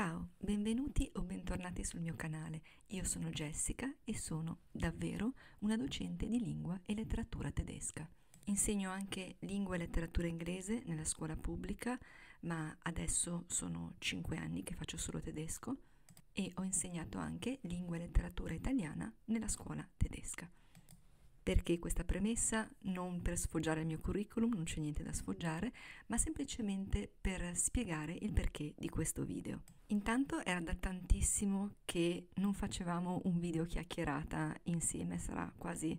Ciao, benvenuti o bentornati sul mio canale. Io sono Jessica e sono davvero una docente di lingua e letteratura tedesca. Insegno anche lingua e letteratura inglese nella scuola pubblica, ma adesso sono 5 anni che faccio solo tedesco e ho insegnato anche lingua e letteratura italiana nella scuola tedesca. Perché questa premessa? Non per sfoggiare il mio curriculum, non c'è niente da sfoggiare, ma semplicemente per spiegare il perché di questo video. Intanto era da tantissimo che non facevamo un video chiacchierata insieme, sarà quasi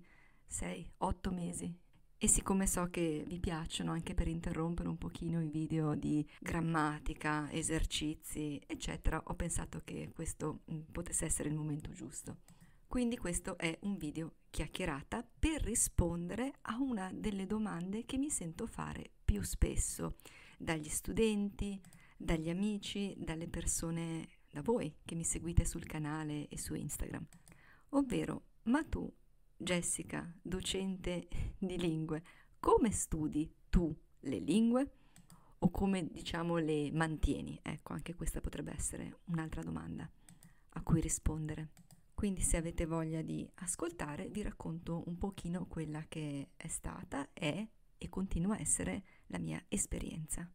6-8 mesi. E siccome so che vi piacciono anche per interrompere un pochino i video di grammatica, esercizi, eccetera, ho pensato che questo mm, potesse essere il momento giusto. Quindi questo è un video chiacchierata per rispondere a una delle domande che mi sento fare più spesso dagli studenti, dagli amici, dalle persone da voi che mi seguite sul canale e su Instagram. Ovvero, ma tu, Jessica, docente di lingue, come studi tu le lingue? O come diciamo le mantieni? Ecco, anche questa potrebbe essere un'altra domanda a cui rispondere. Quindi se avete voglia di ascoltare vi racconto un pochino quella che è stata, è e continua a essere la mia esperienza.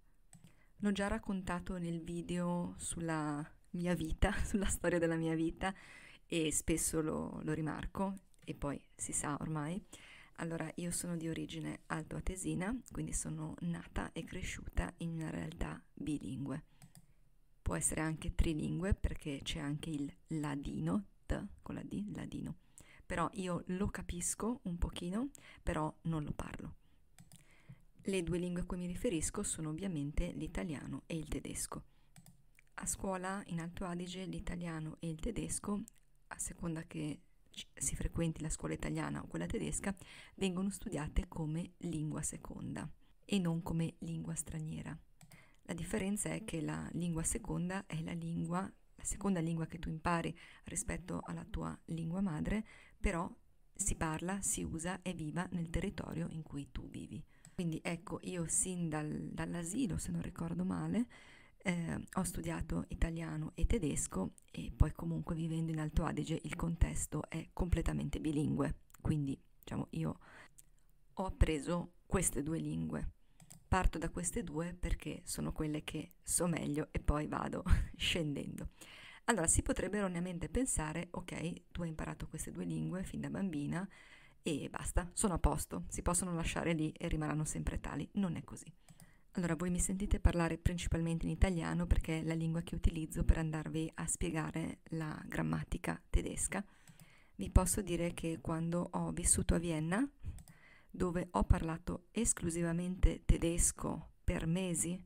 L'ho già raccontato nel video sulla mia vita, sulla storia della mia vita e spesso lo, lo rimarco e poi si sa ormai. Allora, io sono di origine altoatesina, quindi sono nata e cresciuta in una realtà bilingue. Può essere anche trilingue perché c'è anche il ladino t con la d, ladino. Però io lo capisco un pochino, però non lo parlo. Le due lingue a cui mi riferisco sono ovviamente l'italiano e il tedesco. A scuola in Alto Adige l'italiano e il tedesco, a seconda che si frequenti la scuola italiana o quella tedesca, vengono studiate come lingua seconda e non come lingua straniera. La differenza è che la lingua seconda è la lingua seconda lingua che tu impari rispetto alla tua lingua madre, però si parla, si usa e viva nel territorio in cui tu vivi. Quindi ecco, io sin dal, dall'asilo, se non ricordo male, eh, ho studiato italiano e tedesco e poi comunque vivendo in Alto Adige il contesto è completamente bilingue, quindi diciamo io ho appreso queste due lingue. Parto da queste due perché sono quelle che so meglio e poi vado scendendo. Allora, si potrebbe erroneamente pensare, ok, tu hai imparato queste due lingue fin da bambina e basta, sono a posto, si possono lasciare lì e rimarranno sempre tali. Non è così. Allora, voi mi sentite parlare principalmente in italiano perché è la lingua che utilizzo per andarvi a spiegare la grammatica tedesca. Vi posso dire che quando ho vissuto a Vienna, dove ho parlato esclusivamente tedesco per mesi,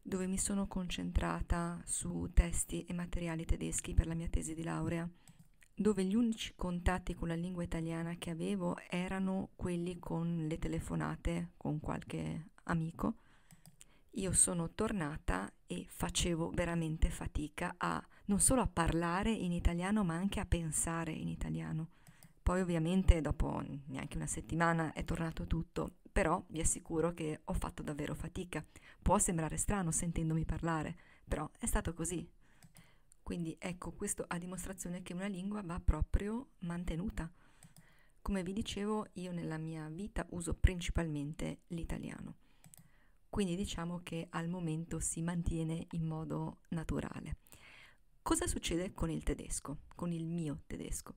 dove mi sono concentrata su testi e materiali tedeschi per la mia tesi di laurea, dove gli unici contatti con la lingua italiana che avevo erano quelli con le telefonate con qualche amico. Io sono tornata e facevo veramente fatica a non solo a parlare in italiano ma anche a pensare in italiano. Poi ovviamente dopo neanche una settimana è tornato tutto, però vi assicuro che ho fatto davvero fatica. Può sembrare strano sentendomi parlare, però è stato così. Quindi ecco, questo a dimostrazione che una lingua va proprio mantenuta. Come vi dicevo, io nella mia vita uso principalmente l'italiano. Quindi diciamo che al momento si mantiene in modo naturale. Cosa succede con il tedesco, con il mio tedesco?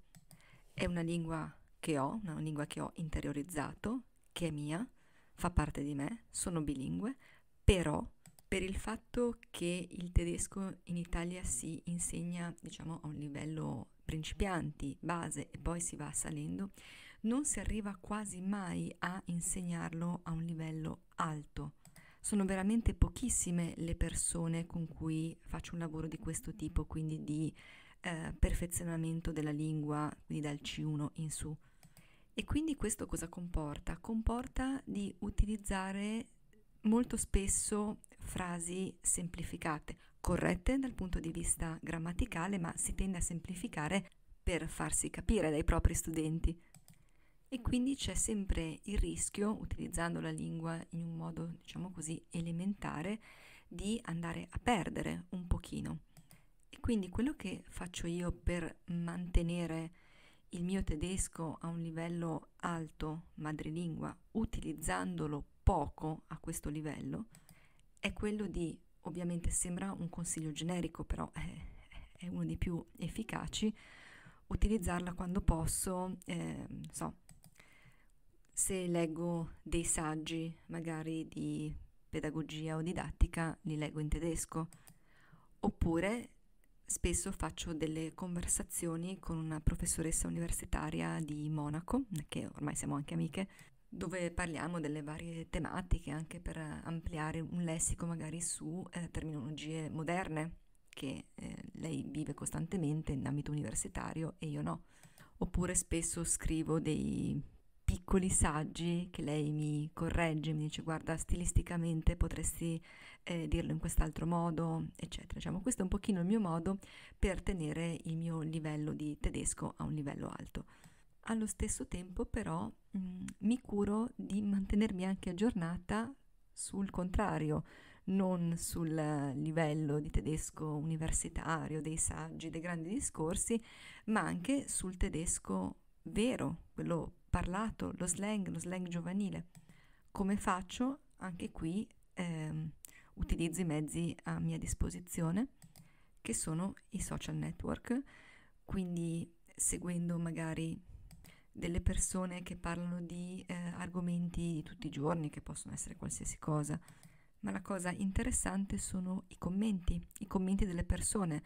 È una lingua che ho, una lingua che ho interiorizzato, che è mia, fa parte di me, sono bilingue, però per il fatto che il tedesco in Italia si insegna, diciamo, a un livello principianti, base e poi si va salendo, non si arriva quasi mai a insegnarlo a un livello alto. Sono veramente pochissime le persone con cui faccio un lavoro di questo tipo, quindi di eh, perfezionamento della lingua, quindi dal C1 in su. E quindi questo cosa comporta? Comporta di utilizzare molto spesso frasi semplificate, corrette dal punto di vista grammaticale, ma si tende a semplificare per farsi capire dai propri studenti. E quindi c'è sempre il rischio, utilizzando la lingua in un modo, diciamo così, elementare, di andare a perdere un pochino. Quindi quello che faccio io per mantenere il mio tedesco a un livello alto, madrelingua, utilizzandolo poco a questo livello, è quello di, ovviamente sembra un consiglio generico, però è, è uno dei più efficaci, utilizzarla quando posso, eh, so, se leggo dei saggi magari di pedagogia o didattica, li leggo in tedesco, oppure Spesso faccio delle conversazioni con una professoressa universitaria di Monaco, che ormai siamo anche amiche, dove parliamo delle varie tematiche anche per ampliare un lessico magari su eh, terminologie moderne che eh, lei vive costantemente in ambito universitario e io no. Oppure spesso scrivo dei piccoli saggi che lei mi corregge, mi dice guarda stilisticamente potresti eh, dirlo in quest'altro modo, eccetera. Diciamo, questo è un pochino il mio modo per tenere il mio livello di tedesco a un livello alto. Allo stesso tempo però mh, mm, mi curo di mantenermi anche aggiornata sul contrario, non sul livello di tedesco universitario, dei saggi, dei grandi discorsi, ma anche sul tedesco vero, quello parlato, lo slang, lo slang giovanile. Come faccio? Anche qui eh, utilizzo i mezzi a mia disposizione, che sono i social network, quindi seguendo magari delle persone che parlano di eh, argomenti di tutti i giorni, che possono essere qualsiasi cosa, ma la cosa interessante sono i commenti, i commenti delle persone.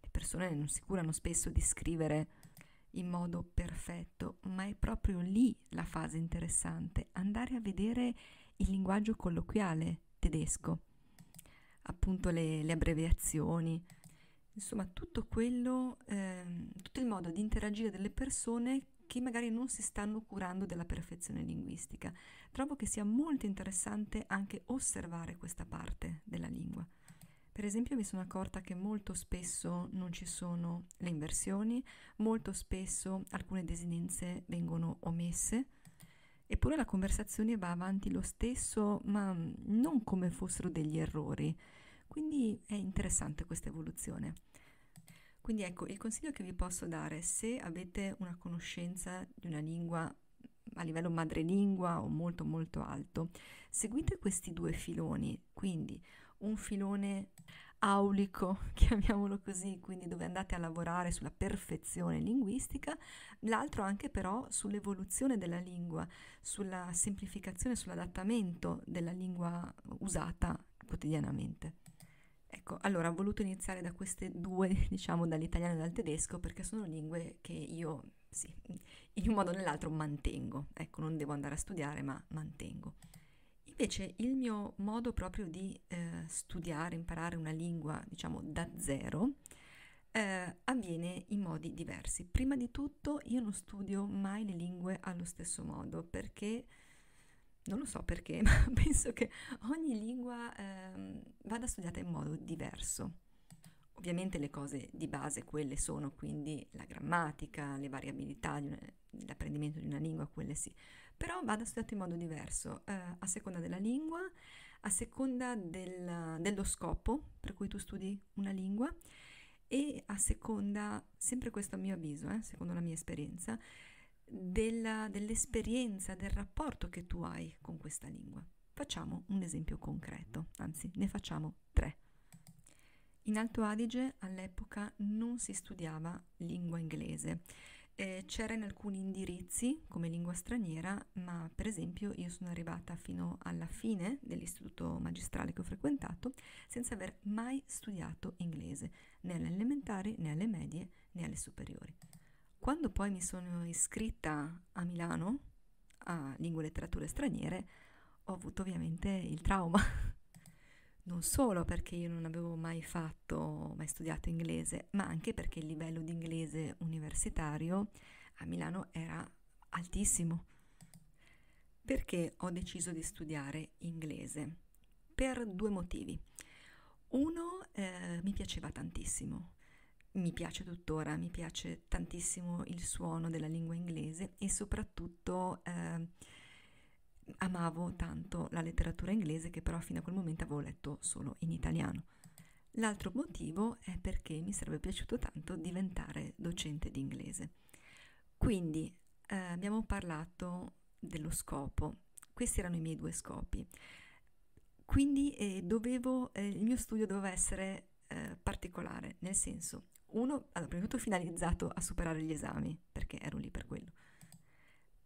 Le persone non si curano spesso di scrivere in modo perfetto, ma è proprio lì la fase interessante, andare a vedere il linguaggio colloquiale tedesco, appunto le, le abbreviazioni, insomma tutto quello, eh, tutto il modo di interagire delle persone che magari non si stanno curando della perfezione linguistica. Trovo che sia molto interessante anche osservare questa parte della lingua. Per esempio mi sono accorta che molto spesso non ci sono le inversioni, molto spesso alcune desinenze vengono omesse, eppure la conversazione va avanti lo stesso, ma non come fossero degli errori. Quindi è interessante questa evoluzione. Quindi ecco, il consiglio che vi posso dare, se avete una conoscenza di una lingua a livello madrelingua o molto molto alto, seguite questi due filoni, quindi un filone aulico, chiamiamolo così, quindi dove andate a lavorare sulla perfezione linguistica, l'altro anche però sull'evoluzione della lingua, sulla semplificazione, sull'adattamento della lingua usata quotidianamente. Ecco, allora ho voluto iniziare da queste due, diciamo dall'italiano e dal tedesco, perché sono lingue che io, sì, in un modo o nell'altro mantengo. Ecco, non devo andare a studiare, ma mantengo. Invece il mio modo proprio di eh, studiare, imparare una lingua, diciamo da zero, eh, avviene in modi diversi. Prima di tutto io non studio mai le lingue allo stesso modo perché non lo so perché, ma penso che ogni lingua eh, vada studiata in modo diverso. Ovviamente le cose di base, quelle sono quindi la grammatica, le variabilità, l'apprendimento di una lingua, quelle sì però vada studiato in modo diverso eh, a seconda della lingua, a seconda del, dello scopo per cui tu studi una lingua e a seconda, sempre questo a mio avviso, eh, secondo la mia esperienza, della, dell'esperienza, del rapporto che tu hai con questa lingua. Facciamo un esempio concreto, anzi ne facciamo tre. In Alto Adige all'epoca non si studiava lingua inglese eh, in alcuni indirizzi come lingua straniera, ma per esempio io sono arrivata fino alla fine dell'istituto magistrale che ho frequentato senza aver mai studiato inglese, né alle elementari, né alle medie, né alle superiori. Quando poi mi sono iscritta a Milano a lingue e letterature straniere, ho avuto ovviamente il trauma non solo perché io non avevo mai fatto, mai studiato inglese, ma anche perché il livello di inglese universitario a Milano era altissimo. Perché ho deciso di studiare inglese? Per due motivi. Uno, eh, mi piaceva tantissimo, mi piace tuttora, mi piace tantissimo il suono della lingua inglese e soprattutto... Eh, amavo tanto la letteratura inglese che però fino a quel momento avevo letto solo in italiano. L'altro motivo è perché mi sarebbe piaciuto tanto diventare docente di inglese. Quindi eh, abbiamo parlato dello scopo, questi erano i miei due scopi. Quindi eh, dovevo, eh, il mio studio doveva essere eh, particolare, nel senso, uno, allora, prima di tutto finalizzato a superare gli esami, perché ero lì per quello.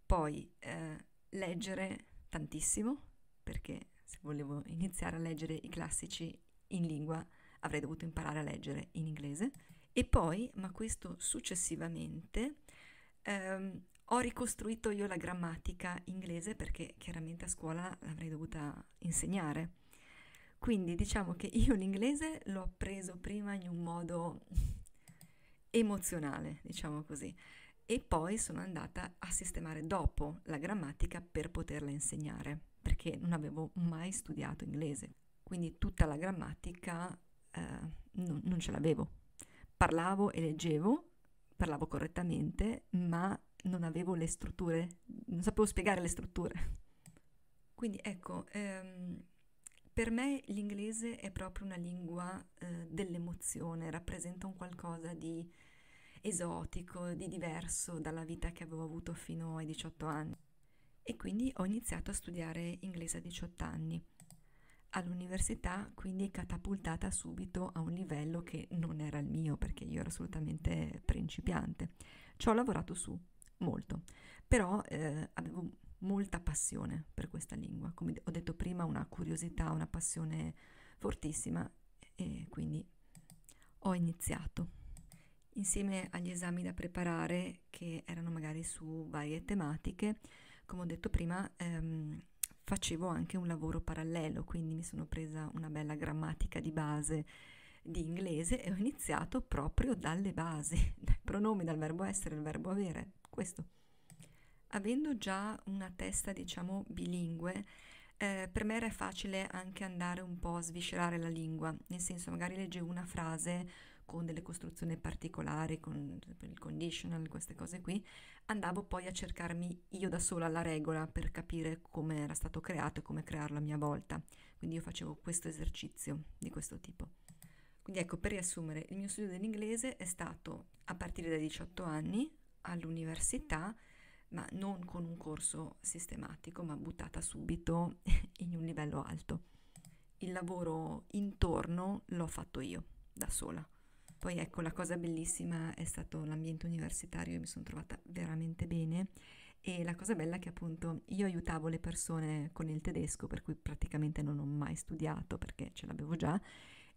Poi eh, leggere tantissimo, perché se volevo iniziare a leggere i classici in lingua avrei dovuto imparare a leggere in inglese. E poi, ma questo successivamente, ehm, ho ricostruito io la grammatica inglese perché chiaramente a scuola l'avrei dovuta insegnare. Quindi diciamo che io l'inglese l'ho appreso prima in un modo emozionale, diciamo così e poi sono andata a sistemare dopo la grammatica per poterla insegnare, perché non avevo mai studiato inglese, quindi tutta la grammatica eh, non, non ce l'avevo. Parlavo e leggevo, parlavo correttamente, ma non avevo le strutture, non sapevo spiegare le strutture. Quindi ecco, ehm, per me l'inglese è proprio una lingua eh, dell'emozione, rappresenta un qualcosa di esotico, di diverso dalla vita che avevo avuto fino ai 18 anni. E quindi ho iniziato a studiare inglese a 18 anni. All'università quindi catapultata subito a un livello che non era il mio perché io ero assolutamente principiante. Ci ho lavorato su molto, però eh, avevo molta passione per questa lingua, come ho detto prima, una curiosità, una passione fortissima e quindi ho iniziato. Insieme agli esami da preparare, che erano magari su varie tematiche, come ho detto prima, ehm, facevo anche un lavoro parallelo, quindi mi sono presa una bella grammatica di base di inglese e ho iniziato proprio dalle basi, dai pronomi, dal verbo essere, dal verbo avere, questo. Avendo già una testa, diciamo, bilingue, eh, per me era facile anche andare un po' a sviscerare la lingua, nel senso magari legge una frase con delle costruzioni particolari, con il conditional, queste cose qui, andavo poi a cercarmi io da sola la regola per capire come era stato creato e come crearlo a mia volta. Quindi io facevo questo esercizio di questo tipo. Quindi ecco, per riassumere, il mio studio dell'inglese è stato a partire dai 18 anni all'università, ma non con un corso sistematico, ma buttata subito in un livello alto. Il lavoro intorno l'ho fatto io da sola. Poi ecco, la cosa bellissima è stato l'ambiente universitario, io mi sono trovata veramente bene e la cosa bella è che appunto io aiutavo le persone con il tedesco, per cui praticamente non ho mai studiato perché ce l'avevo già,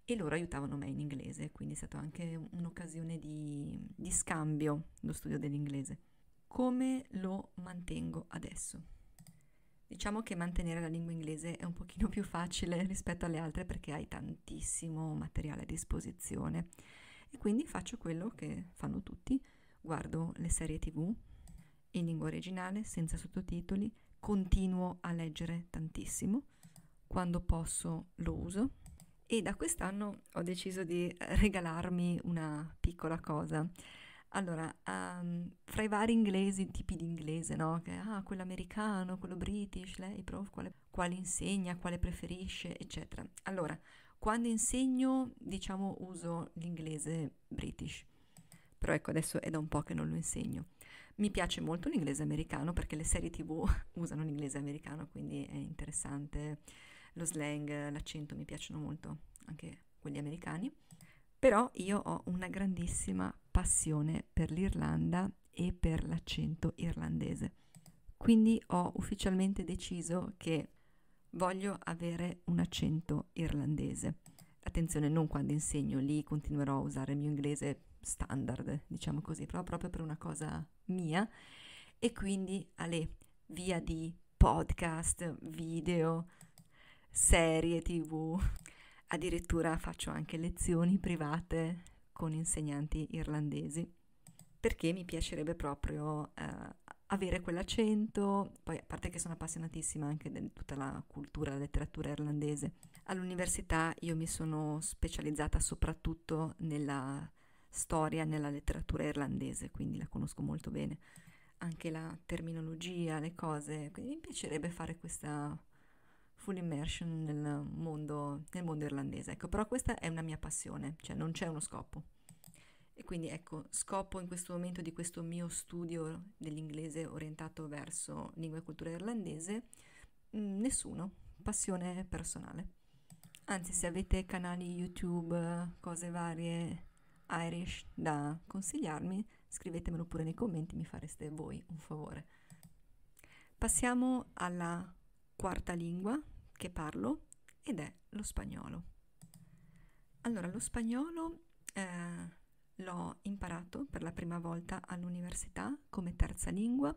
e loro aiutavano me in inglese, quindi è stata anche un'occasione di, di scambio lo studio dell'inglese. Come lo mantengo adesso? Diciamo che mantenere la lingua inglese è un pochino più facile rispetto alle altre perché hai tantissimo materiale a disposizione e quindi faccio quello che fanno tutti, guardo le serie tv in lingua originale, senza sottotitoli, continuo a leggere tantissimo, quando posso lo uso e da quest'anno ho deciso di regalarmi una piccola cosa. Allora, um, fra i vari inglesi, tipi di inglese, no? Che, ah, quello americano, quello british, lei prof, quale, quale insegna, quale preferisce, eccetera. Allora, quando insegno, diciamo, uso l'inglese british, però ecco adesso è da un po' che non lo insegno. Mi piace molto l'inglese americano perché le serie tv usano l'inglese americano, quindi è interessante lo slang, l'accento mi piacciono molto, anche quelli americani. Però io ho una grandissima passione per l'Irlanda e per l'accento irlandese. Quindi ho ufficialmente deciso che voglio avere un accento irlandese. Attenzione, non quando insegno, lì continuerò a usare il mio inglese standard, diciamo così, però proprio per una cosa mia. E quindi Ale, via di podcast, video, serie tv, addirittura faccio anche lezioni private con insegnanti irlandesi perché mi piacerebbe proprio eh, avere quell'accento, poi a parte che sono appassionatissima anche di tutta la cultura, la letteratura irlandese. All'università io mi sono specializzata soprattutto nella storia, nella letteratura irlandese, quindi la conosco molto bene, anche la terminologia, le cose, quindi mi piacerebbe fare questa full immersion nel mondo, nel mondo irlandese, ecco, però questa è una mia passione, cioè non c'è uno scopo. E quindi ecco, scopo in questo momento di questo mio studio dell'inglese orientato verso lingua e cultura irlandese, mm, nessuno, passione personale. Anzi, se avete canali YouTube, cose varie, Irish da consigliarmi, scrivetemelo pure nei commenti, mi fareste voi un favore. Passiamo alla quarta lingua che parlo ed è lo spagnolo. Allora, lo spagnolo... Eh, l'ho imparato per la prima volta all'università come terza lingua,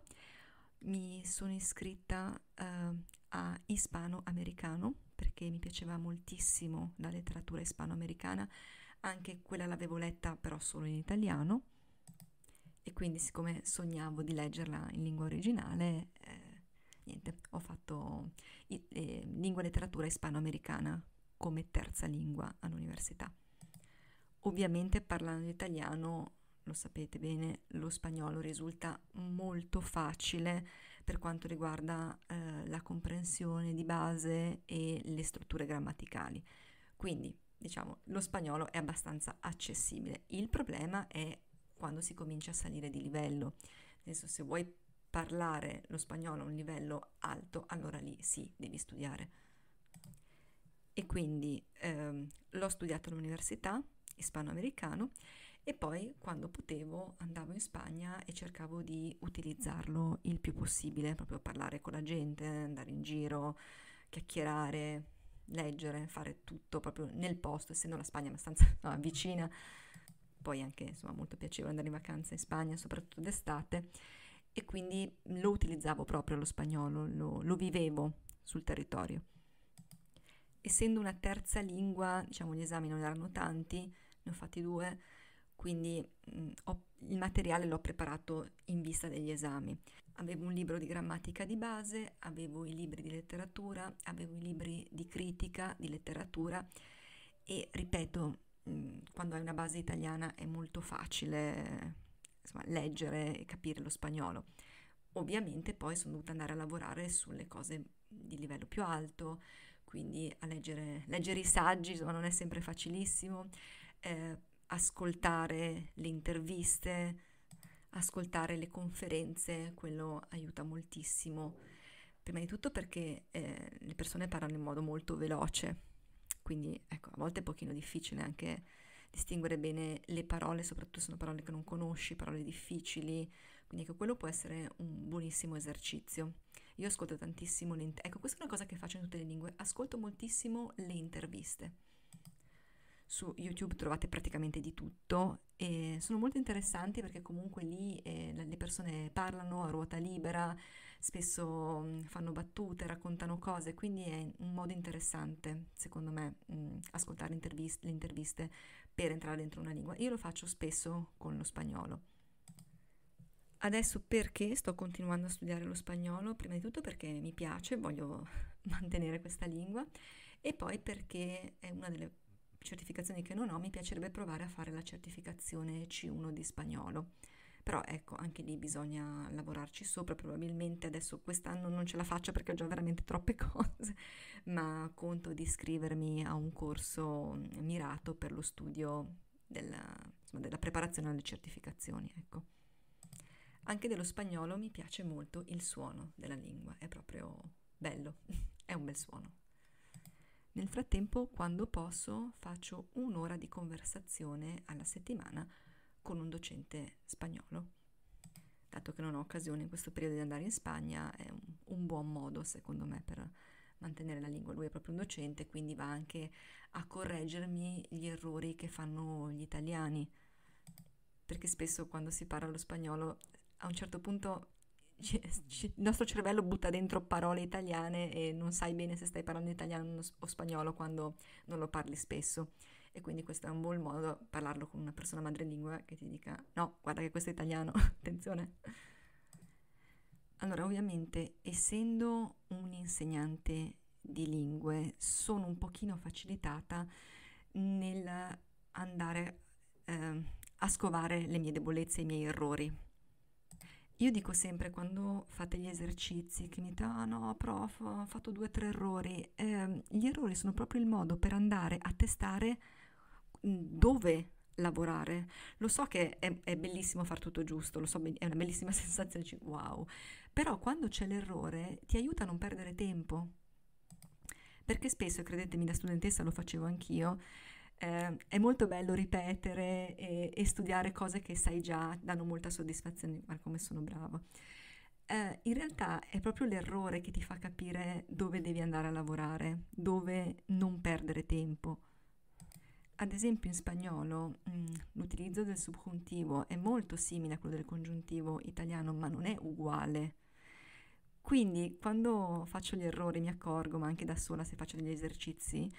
mi sono iscritta eh, a ispano-americano perché mi piaceva moltissimo la letteratura ispano-americana, anche quella l'avevo letta però solo in italiano e quindi siccome sognavo di leggerla in lingua originale, eh, niente, ho fatto eh, lingua letteratura ispano-americana come terza lingua all'università. Ovviamente parlando italiano, lo sapete bene, lo spagnolo risulta molto facile per quanto riguarda eh, la comprensione di base e le strutture grammaticali. Quindi, diciamo, lo spagnolo è abbastanza accessibile. Il problema è quando si comincia a salire di livello. Adesso se vuoi parlare lo spagnolo a un livello alto, allora lì sì, devi studiare. E quindi ehm, l'ho studiato all'università, ispanoamericano e poi quando potevo andavo in Spagna e cercavo di utilizzarlo il più possibile, proprio parlare con la gente, andare in giro, chiacchierare, leggere, fare tutto proprio nel posto, essendo la Spagna abbastanza no, vicina, poi anche insomma molto piacevole andare in vacanza in Spagna, soprattutto d'estate, e quindi lo utilizzavo proprio lo spagnolo, lo, lo vivevo sul territorio. Essendo una terza lingua, diciamo gli esami non erano tanti, ne ho fatti due, quindi mh, mm, ho, il materiale l'ho preparato in vista degli esami. Avevo un libro di grammatica di base, avevo i libri di letteratura, avevo i libri di critica di letteratura e ripeto, mh, mm, quando hai una base italiana è molto facile insomma, leggere e capire lo spagnolo. Ovviamente poi sono dovuta andare a lavorare sulle cose di livello più alto, quindi a leggere, leggere i saggi, insomma non è sempre facilissimo, eh, ascoltare le interviste, ascoltare le conferenze, quello aiuta moltissimo. Prima di tutto perché eh, le persone parlano in modo molto veloce, quindi ecco, a volte è un pochino difficile anche distinguere bene le parole, soprattutto se sono parole che non conosci, parole difficili, quindi ecco, quello può essere un buonissimo esercizio. Io ascolto tantissimo le interviste, ecco, questa è una cosa che faccio in tutte le lingue, ascolto moltissimo le interviste su YouTube trovate praticamente di tutto e sono molto interessanti perché comunque lì eh, le persone parlano a ruota libera, spesso mm, fanno battute, raccontano cose, quindi è un modo interessante secondo me mh, mm, ascoltare intervist- le interviste per entrare dentro una lingua. Io lo faccio spesso con lo spagnolo. Adesso perché sto continuando a studiare lo spagnolo? Prima di tutto perché mi piace, voglio mantenere questa lingua e poi perché è una delle certificazioni che non ho, mi piacerebbe provare a fare la certificazione C1 di spagnolo. Però ecco, anche lì bisogna lavorarci sopra, probabilmente adesso quest'anno non ce la faccio perché ho già veramente troppe cose, ma conto di iscrivermi a un corso mirato per lo studio della, insomma, della preparazione alle certificazioni. Ecco. Anche dello spagnolo mi piace molto il suono della lingua, è proprio bello, è un bel suono. Nel frattempo, quando posso, faccio un'ora di conversazione alla settimana con un docente spagnolo. Dato che non ho occasione in questo periodo di andare in Spagna, è un, un buon modo, secondo me, per mantenere la lingua. Lui è proprio un docente, quindi va anche a correggermi gli errori che fanno gli italiani. Perché spesso quando si parla lo spagnolo a un certo punto cioè, il nostro cervello butta dentro parole italiane e non sai bene se stai parlando italiano o spagnolo quando non lo parli spesso. E quindi questo è un buon modo di parlarlo con una persona madrelingua che ti dica no, guarda che questo è italiano, attenzione. Allora, ovviamente, essendo un'insegnante di lingue, sono un pochino facilitata nel andare eh, a scovare le mie debolezze e i miei errori io dico sempre quando fate gli esercizi che mi dite ah no prof ho fatto due o tre errori, eh, gli errori sono proprio il modo per andare a testare mhmm, dove lavorare. Lo so che è, è bellissimo far tutto giusto, lo so, è una bellissima sensazione, wow, però quando c'è l'errore ti aiuta a non perdere tempo perché spesso, credetemi da studentessa lo facevo anch'io, eh, è molto bello ripetere e, e, studiare cose che sai già, danno molta soddisfazione, guarda come sono bravo. Eh, in realtà è proprio l'errore che ti fa capire dove devi andare a lavorare, dove non perdere tempo. Ad esempio in spagnolo mh, mm, l'utilizzo del subjuntivo è molto simile a quello del congiuntivo italiano, ma non è uguale. Quindi quando faccio gli errori mi accorgo, ma anche da sola se faccio degli esercizi,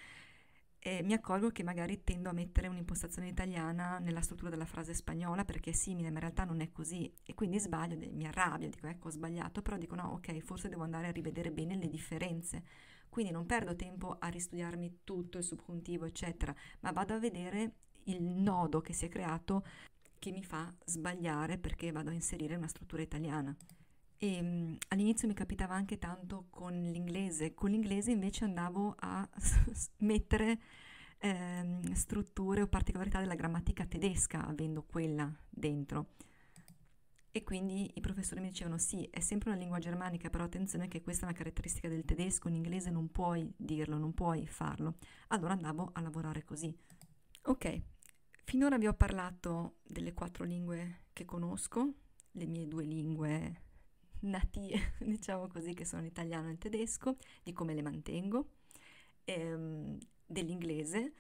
eh, mi accorgo che magari tendo a mettere un'impostazione italiana nella struttura della frase spagnola perché è simile, ma in realtà non è così e quindi sbaglio, mi arrabbio, dico ecco ho sbagliato, però dico no, ok, forse devo andare a rivedere bene le differenze. Quindi non perdo tempo a ristudiarmi tutto il subcontivo, eccetera, ma vado a vedere il nodo che si è creato che mi fa sbagliare perché vado a inserire una struttura italiana. E ehm, all'inizio mi capitava anche tanto con l'inglese, con l'inglese invece andavo a mettere ehm, strutture o particolarità della grammatica tedesca avendo quella dentro. E quindi i professori mi dicevano sì, è sempre una lingua germanica, però attenzione che questa è una caratteristica del tedesco, in inglese non puoi dirlo, non puoi farlo. Allora andavo a lavorare così. Ok, finora vi ho parlato delle quattro lingue che conosco, le mie due lingue natie, diciamo così, che sono italiano e tedesco, di come le mantengo, ehm, dell'inglese,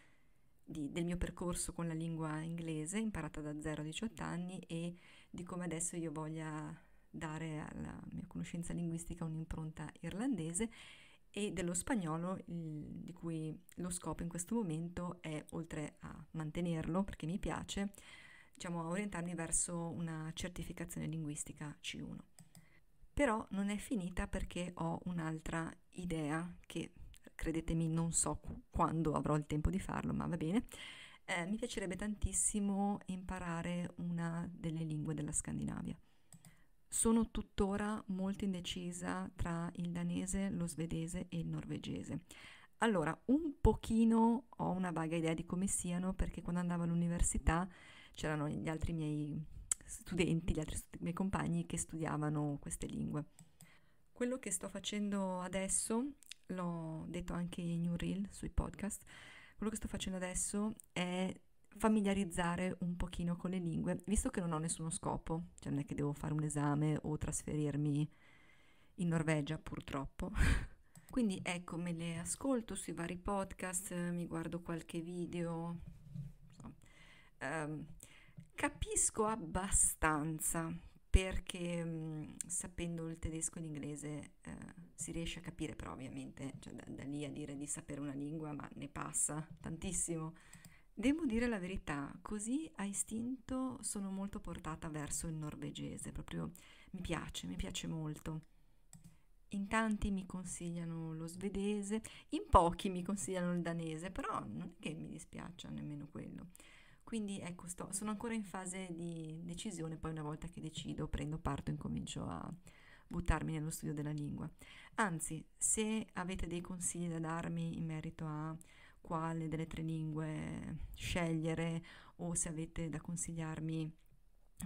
di, del mio percorso con la lingua inglese imparata da 0 a 18 anni e di come adesso io voglia dare alla mia conoscenza linguistica un'impronta irlandese e dello spagnolo il, di cui lo scopo in questo momento è oltre a mantenerlo perché mi piace diciamo orientarmi verso una certificazione linguistica C1 però non è finita perché ho un'altra idea che credetemi non so quando avrò il tempo di farlo, ma va bene. Eh, mi piacerebbe tantissimo imparare una delle lingue della Scandinavia. Sono tuttora molto indecisa tra il danese, lo svedese e il norvegese. Allora, un pochino ho una vaga idea di come siano perché quando andavo all'università c'erano gli altri miei studenti, gli altri miei compagni che studiavano queste lingue. Quello che sto facendo adesso, l'ho detto anche in un reel sui podcast, quello che sto facendo adesso è familiarizzare un pochino con le lingue, visto che non ho nessuno scopo, cioè non è che devo fare un esame o trasferirmi in Norvegia purtroppo. Quindi ecco, me le ascolto sui vari podcast, mi guardo qualche video, so. um, ehm, Capisco abbastanza perché mh, sapendo il tedesco e l'inglese eh, si riesce a capire, però ovviamente cioè, da, da lì a dire di sapere una lingua, ma ne passa tantissimo. Devo dire la verità, così a istinto sono molto portata verso il norvegese, proprio mi piace, mi piace molto. In tanti mi consigliano lo svedese, in pochi mi consigliano il danese, però non è che mi dispiaccia nemmeno quello. Quindi ecco, sto, sono ancora in fase di decisione, poi una volta che decido prendo parto e incomincio a buttarmi nello studio della lingua. Anzi, se avete dei consigli da darmi in merito a quale delle tre lingue scegliere o se avete da consigliarmi,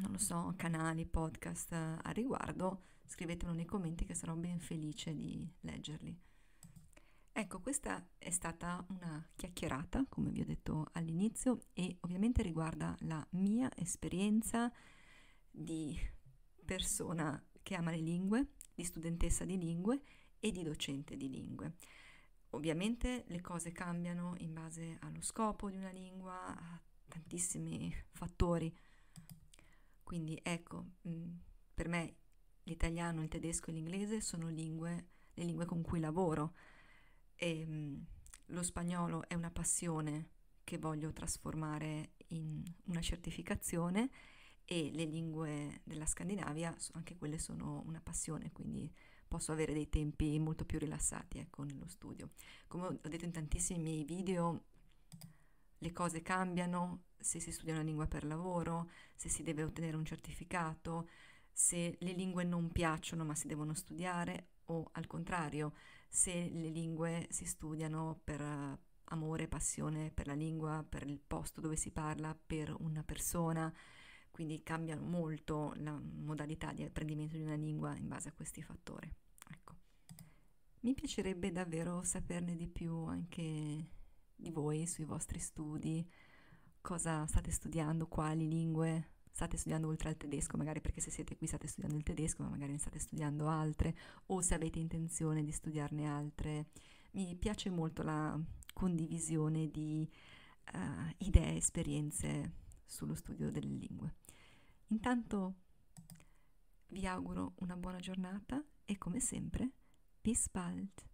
non lo so, canali, podcast eh, a riguardo, scrivetelo nei commenti che sarò ben felice di leggerli. Ecco, questa è stata una chiacchierata, come vi ho detto all'inizio, e ovviamente riguarda la mia esperienza di persona che ama le lingue, di studentessa di lingue e di docente di lingue. Ovviamente le cose cambiano in base allo scopo di una lingua, a tantissimi fattori. Quindi ecco, mm, per me l'italiano, il tedesco e l'inglese sono lingue, le lingue con cui lavoro e, ehm, lo spagnolo è una passione che voglio trasformare in una certificazione e le lingue della Scandinavia, anche quelle sono una passione, quindi posso avere dei tempi molto più rilassati ecco, nello studio. Come ho detto in tantissimi miei video, le cose cambiano se si studia una lingua per lavoro, se si deve ottenere un certificato, se le lingue non piacciono ma si devono studiare o al contrario, se le lingue si studiano per eh, amore, passione per la lingua, per il posto dove si parla, per una persona, quindi cambia molto la modalità di apprendimento di una lingua in base a questi fattori. Ecco. Mi piacerebbe davvero saperne di più anche di voi sui vostri studi, cosa state studiando, quali lingue, state studiando oltre al tedesco, magari perché se siete qui state studiando il tedesco, ma magari ne state studiando altre, o se avete intenzione di studiarne altre. Mi piace molto la condivisione di uh, idee, esperienze sullo studio delle lingue. Intanto vi auguro una buona giornata e come sempre, bis bald!